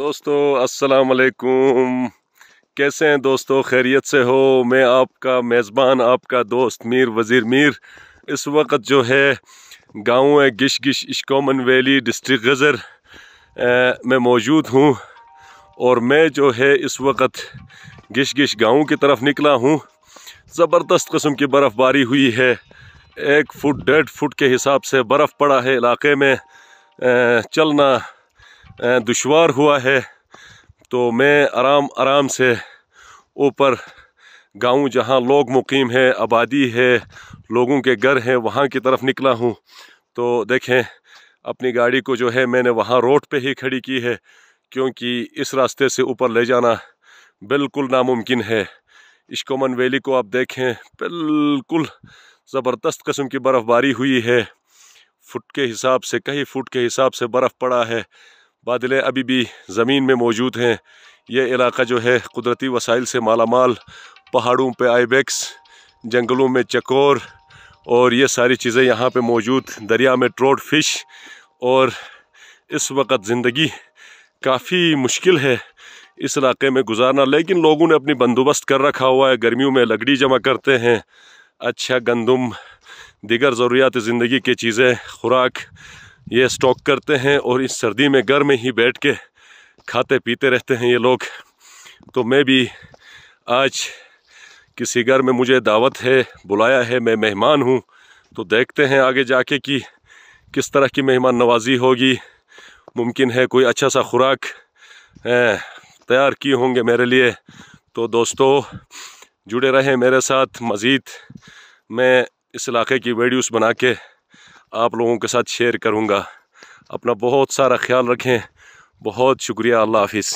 दोस्तों अस्सलाम वालेकुम कैसे हैं दोस्तों खैरियत से हो मैं आपका मेज़बान आपका दोस्त मीर वज़ीर मीर इस वक्त जो है गाँव है गिश गिश इश्कोमन वैली डिस्ट्रिक्ट गज़र में मौजूद हूँ और मैं जो है इस वक्त गिश गिश गाँव की तरफ निकला हूँ ज़बरदस्त कस्म की बर्फ़बारी हुई है एक फुट डेढ़ फुट के हिसाब से बर्फ़ पड़ा है इलाके में चलना दुशवार हुआ है तो मैं आराम आराम से ऊपर गांव जहां लोग मुकीम है आबादी है लोगों के घर हैं वहां की तरफ निकला हूं तो देखें अपनी गाड़ी को जो है मैंने वहां रोड पे ही खड़ी की है क्योंकि इस रास्ते से ऊपर ले जाना बिल्कुल नामुमकिन है इश्कोमन वैली को आप देखें बिल्कुल ज़बरदस्त कस्म की बर्फ़बारी हुई है फुट के हिसाब से कई फुट के हिसाब से बर्फ़ पड़ा है बादल अभी भी ज़मीन में मौजूद हैं यह इलाका जो है कुदरती वसाइल से माला माल पहाड़ों पे आईबेक्स जंगलों में चकोर और ये सारी चीज़ें यहाँ पे मौजूद दरिया में ट्रोट फिश और इस वक्त ज़िंदगी काफ़ी मुश्किल है इस इलाके में गुजारना लेकिन लोगों ने अपनी बंदोबस्त कर रखा हुआ है गर्मियों में लकड़ी जमा करते हैं अच्छा गंदम दिगर ज़रूरियात ज़िंदगी की चीज़ें खुराक ये स्टॉक करते हैं और इस सर्दी में घर में ही बैठ के खाते पीते रहते हैं ये लोग तो मैं भी आज किसी घर में मुझे दावत है बुलाया है मैं मेहमान हूँ तो देखते हैं आगे जाके कि किस तरह की मेहमान नवाजी होगी मुमकिन है कोई अच्छा सा खुराक तैयार किए होंगे मेरे लिए तो दोस्तों जुड़े रहें मेरे साथ मज़ीद मैं इस इलाके की वीडियोस बना के आप लोगों के साथ शेयर करूँगा अपना बहुत सारा ख्याल रखें बहुत शुक्रिया अल्लाह हाफिज़